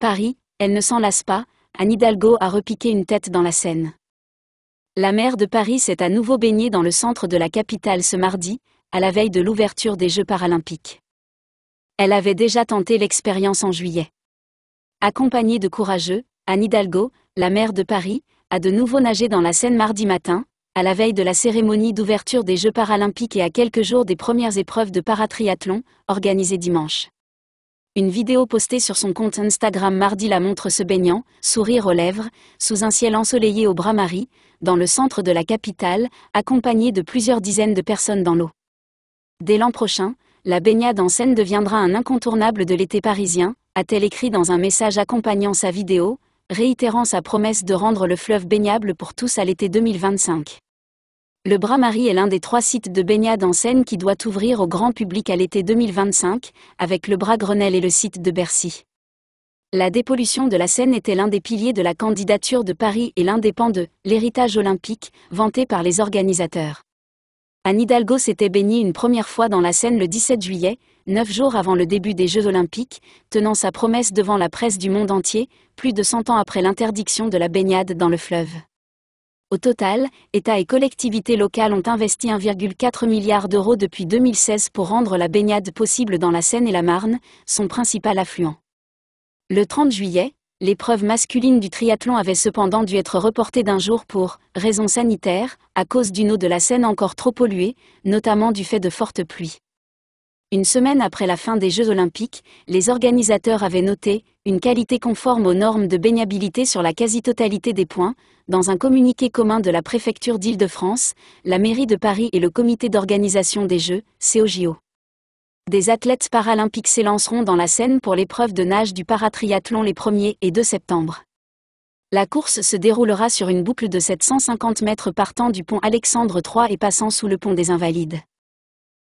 Paris, elle ne s'en lasse pas, Anne Hidalgo a repiqué une tête dans la Seine. La maire de Paris s'est à nouveau baignée dans le centre de la capitale ce mardi, à la veille de l'ouverture des Jeux paralympiques. Elle avait déjà tenté l'expérience en juillet. Accompagnée de courageux, Anne Hidalgo, la maire de Paris, a de nouveau nagé dans la Seine mardi matin, à la veille de la cérémonie d'ouverture des Jeux paralympiques et à quelques jours des premières épreuves de paratriathlon, organisées dimanche. Une vidéo postée sur son compte Instagram mardi la montre se baignant, sourire aux lèvres, sous un ciel ensoleillé au bras Marie, dans le centre de la capitale, accompagnée de plusieurs dizaines de personnes dans l'eau. Dès l'an prochain, la baignade en Seine deviendra un incontournable de l'été parisien, a-t-elle écrit dans un message accompagnant sa vidéo, réitérant sa promesse de rendre le fleuve baignable pour tous à l'été 2025. Le Bras-Marie est l'un des trois sites de baignade en Seine qui doit ouvrir au grand public à l'été 2025, avec le Bras Grenelle et le site de Bercy. La dépollution de la Seine était l'un des piliers de la candidature de Paris et l'un des pans de l'héritage olympique, vanté par les organisateurs. Anne Hidalgo s'était baignée une première fois dans la Seine le 17 juillet, neuf jours avant le début des Jeux olympiques, tenant sa promesse devant la presse du monde entier, plus de 100 ans après l'interdiction de la baignade dans le fleuve. Au total, État et collectivités locales ont investi 1,4 milliard d'euros depuis 2016 pour rendre la baignade possible dans la Seine et la Marne, son principal affluent. Le 30 juillet, l'épreuve masculine du triathlon avait cependant dû être reportée d'un jour pour raisons sanitaires, à cause d'une eau de la Seine encore trop polluée, notamment du fait de fortes pluies. Une semaine après la fin des Jeux olympiques, les organisateurs avaient noté une qualité conforme aux normes de baignabilité sur la quasi-totalité des points. Dans un communiqué commun de la préfecture d'Île-de-France, la mairie de Paris et le comité d'organisation des Jeux, COJO. Des athlètes paralympiques s'élanceront dans la Seine pour l'épreuve de nage du paratriathlon les 1er et 2 septembre. La course se déroulera sur une boucle de 750 mètres partant du pont Alexandre III et passant sous le pont des Invalides.